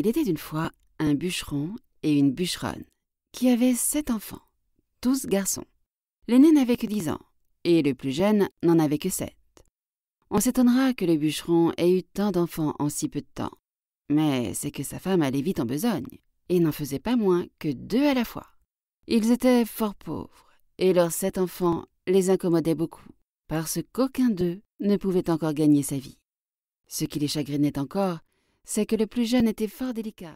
Il était d'une fois un bûcheron et une bûcheronne qui avaient sept enfants, tous garçons. L'aîné n'avait que dix ans et le plus jeune n'en avait que sept. On s'étonnera que le bûcheron ait eu tant d'enfants en si peu de temps, mais c'est que sa femme allait vite en besogne et n'en faisait pas moins que deux à la fois. Ils étaient fort pauvres et leurs sept enfants les incommodaient beaucoup parce qu'aucun d'eux ne pouvait encore gagner sa vie. Ce qui les chagrinait encore, c'est que le plus jeune était fort délicat